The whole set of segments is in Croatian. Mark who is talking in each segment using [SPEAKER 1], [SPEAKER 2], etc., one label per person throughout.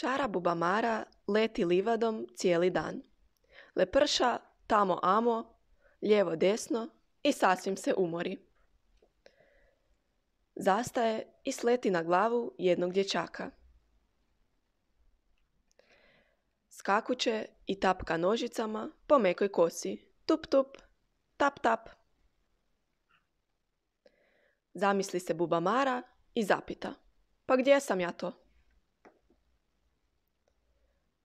[SPEAKER 1] Šara bubamara leti livadom cijeli dan. Leprša tamo amo, lijevo desno i sasvim se umori. Zastaje i sleti na glavu jednog dječaka. Skakuće i tapka nožicama po mekoj kosi. Tup tup, tap tap. Zamisli se bubamara i zapita. Pa gdje sam ja to?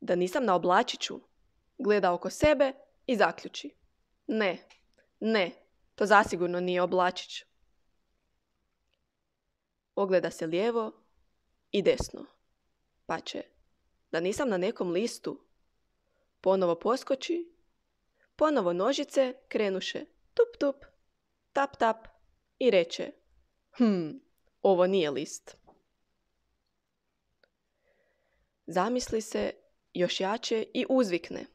[SPEAKER 1] da nisam na oblačiću, gleda oko sebe i zaključi. Ne, ne, to zasigurno nije oblačić. Ogleda se lijevo i desno. Pa će, da nisam na nekom listu. Ponovo poskoči, ponovo nožice krenuše tup tup, tap tap i reče Hm, ovo nije list. Zamisli se još jače i uzvikne.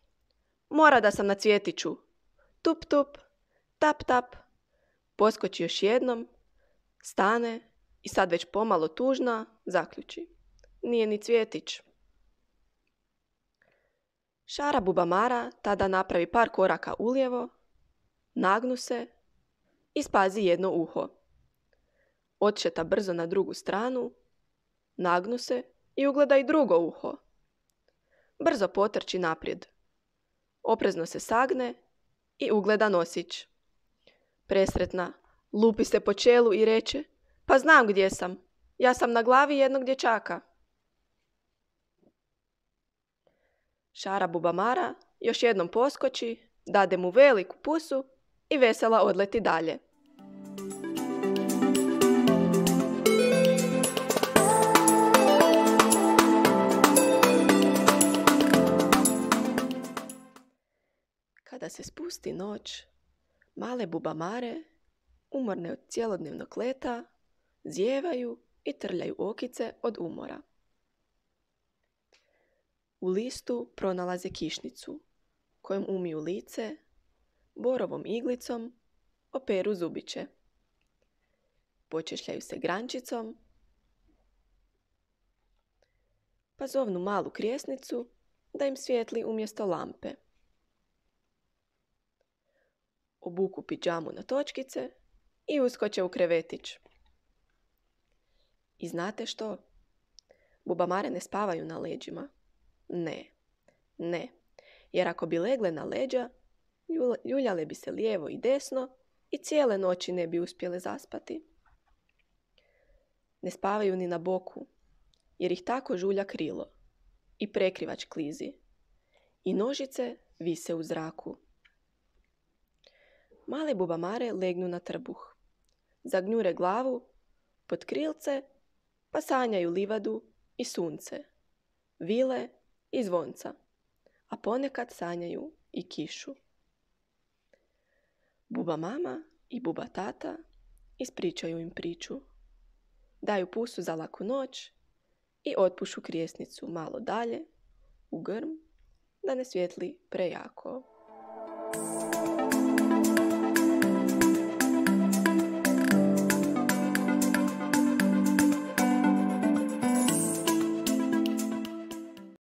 [SPEAKER 1] Mora da sam na cvjetiću. Tup, tup, tap, tap. Poskoči još jednom, stane i sad već pomalo tužna, zaključi. Nije ni cvjetić. Šara Bubamara tada napravi par koraka ulijevo, nagnu se i spazi jedno uho. Odšeta brzo na drugu stranu, nagnu se i ugleda i drugo uho brzo potrči naprijed. Oprezno se sagne i ugleda nosić. Presretna, lupi se po čelu i reče, pa znam gdje sam, ja sam na glavi jednog dječaka. Šara Bubamara još jednom poskoči, dade mu veliku pusu i vesela odleti dalje. Kada se spusti noć, male bubamare, umorne od cjelodnevnog leta, zjevaju i trljaju okice od umora. U listu pronalaze kišnicu, kojom umiju lice, borovom iglicom operu zubiće. Počešljaju se grančicom, pa zovnu malu krijesnicu da im svijetli umjesto lampe obuku pijamu na točkice i uskoče u krevetić. I znate što? Bubamare ne spavaju na leđima. Ne, ne. Jer ako bi legle na leđa, ljuljale bi se lijevo i desno i cijele noći ne bi uspjele zaspati. Ne spavaju ni na boku, jer ih tako žulja krilo i prekrivač klizi i nožice vise u zraku. Male bubamare legnu na trbuh. Zagnjure glavu, pod krilce, pa sanjaju livadu i sunce, vile i zvonca, a ponekad sanjaju i kišu. Buba mama i buba tata ispričaju im priču. Daju pusu za laku noć i otpušu krijesnicu malo dalje, u grm, da ne svijetli prejako.